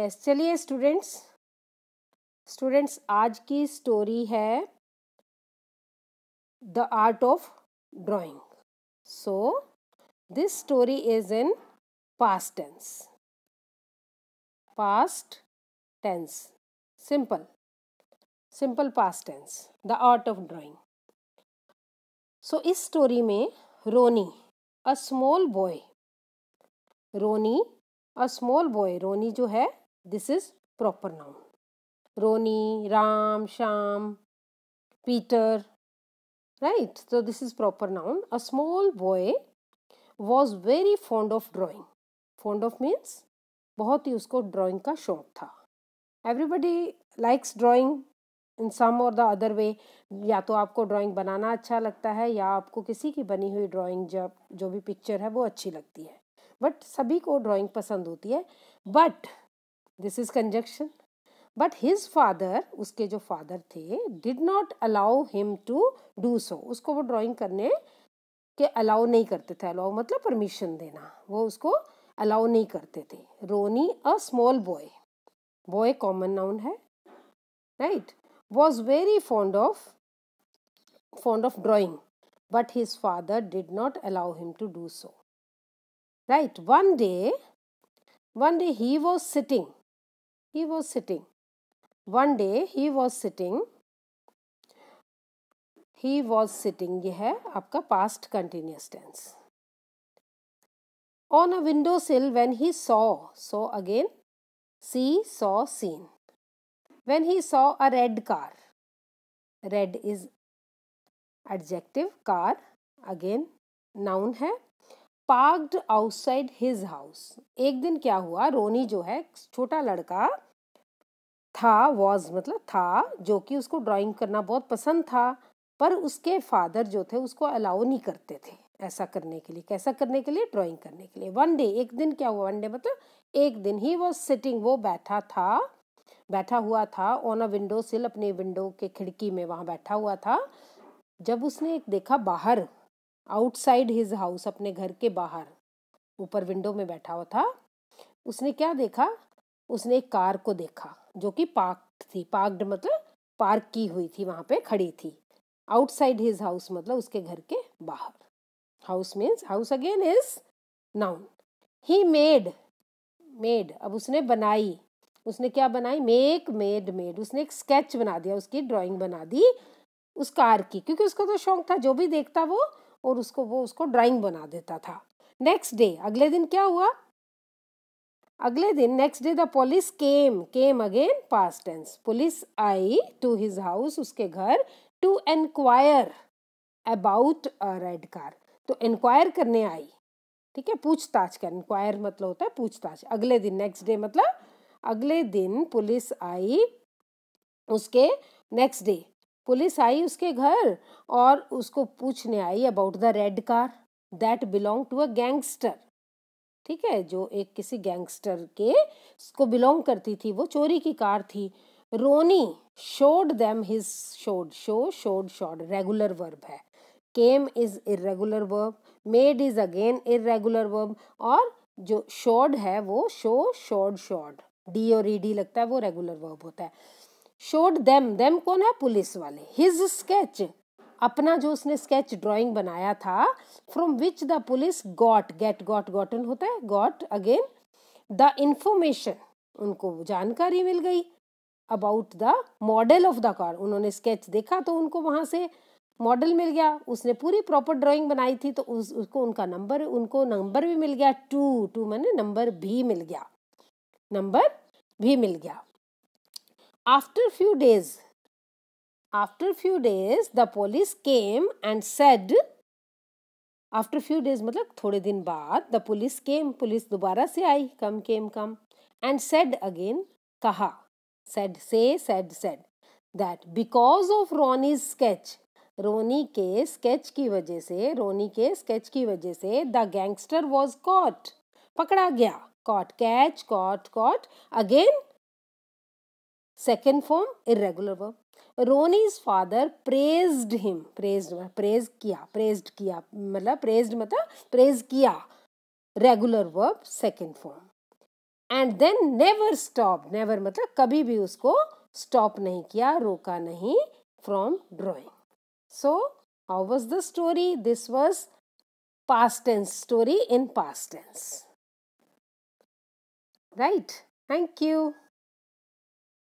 Yes चलिए students students आज की स्टोरी है the art of drawing so this story is in past tense past tense simple simple past tense the art of drawing so इस story में Ronnie a small boy Ronnie a small boy Ronnie जो है this is proper noun Ronnie Ram Shyam Peter right तो this is proper noun a small boy was very fond of drawing fond of means बहुत ही उसको drawing का शौक था everybody likes drawing in some और द अदर वे या तो आपको ड्रॉइंग बनाना अच्छा लगता है या आपको किसी की बनी हुई ड्रॉइंग जब जो भी पिक्चर है वो अच्छी लगती है बट सभी को ड्राॅइंग पसंद होती है but this is conjunction but his father उसके जो फादर थे did not allow him to do so उसको वो ड्राइंग करने के अलाउ नहीं करते थे अलाउ मतलब परमिशन देना वो उसको अलाउ नहीं करते थे Ronnie a small boy boy common noun है right was very fond of fond of drawing but his father did not allow him to do so right one day one day he was sitting he was sitting. One day he was sitting. He was sitting ye hai aapka past continuous tense. On a window sill when he saw, so again, see, saw, seen. When he saw a red car, red is adjective, car again noun hai parked outside his house ek din kya hua roni jo hai छोटा ladka था was मतलब था जो कि उसको drawing करना बहुत पसंद था पर उसके फादर जो थे उसको अलाउ नहीं करते थे ऐसा करने के लिए कैसा करने के लिए ड्राइंग करने के लिए वन डे एक दिन क्या हुआ वन डे मतलब एक दिन ही वो सिटिंग वो बैठा था बैठा हुआ था ऑन अ विंडो सिल अपने विंडो के खिड़की में वहाँ बैठा हुआ था जब उसने एक देखा बाहर आउटसाइड हिज हाउस अपने घर के बाहर ऊपर विंडो में बैठा हुआ था उसने क्या देखा उसने एक कार को देखा जो कि पार्क थी पार्कड मतलब पार्क की हुई थी वहाँ पे खड़ी थी आउटसाइड हिज हाउस मतलब उसके घर के बाहर house means house again is noun he made made अब उसने बनाई उसने क्या बनाई मेक मेड मेड उसने एक स्केच बना दिया उसकी ड्राइंग बना दी उस कार की क्योंकि उसको तो शौक था जो भी देखता वो और उसको वो उसको ड्राइंग बना देता था नेक्स्ट डे अगले दिन क्या हुआ अगले दिन next day the police came came again past tense police आई टू हिज हाउस उसके घर to enquire about a red car तो इंक्वायर करने आई ठीक है पूछताछ का इंक्वायर मतलब होता है पूछताछ अगले दिन नेक्स्ट डे मतलब अगले दिन पुलिस आई उसके नेक्स्ट डे पुलिस आई उसके घर और उसको पूछने आई about the red car that belong to a gangster ठीक है जो एक किसी गैंगस्टर के को बिलोंग करती थी वो चोरी की कार थी Ronnie showed them his showed show showed showed regular verb है came is irregular verb made is again irregular verb और जो शोड है वो शो शोड शोड डी और ई डी लगता है वो रेगुलर वर्ब होता है शोड देम देम कौन है पुलिस वाले हिज स्केच अपना जो उसने स्केच ड्राइंग बनाया था from which the police got get got gotten होता है गॉट अगेन द इंफॉर्मेशन उनको जानकारी मिल गई about the model of the car उन्होंने स्केच देखा तो उनको वहाँ से मॉडल मिल गया उसने पूरी प्रॉपर ड्राइंग बनाई थी तो उस उसको उनका नंबर उनको नंबर भी मिल गया टू टू मैंने नंबर भी मिल गया नंबर भी मिल गया after few days after few days the police came and said after few days मतलब थोड़े दिन बाद द पुलिस केम पुलिस दोबारा से आई come came come and said again कहा said say said said that because of Ronnie sketch Ronnie के sketch की वजह से रोनी के स्केच की वजह से द गैंगस्टर वॉज कॉट पकड़ा गया caught catch caught caught again second form irregular verb Ronnie's father praised him praised मतलब प्रेज किया प्रेज्ड किया मतलब प्रेज्ड मतलब प्रेज किया regular verb second form and then never stop never मतलब कभी भी उसको स्टॉप नहीं किया रोका नहीं from drawing so how was the story this was past tense story in past tense right thank you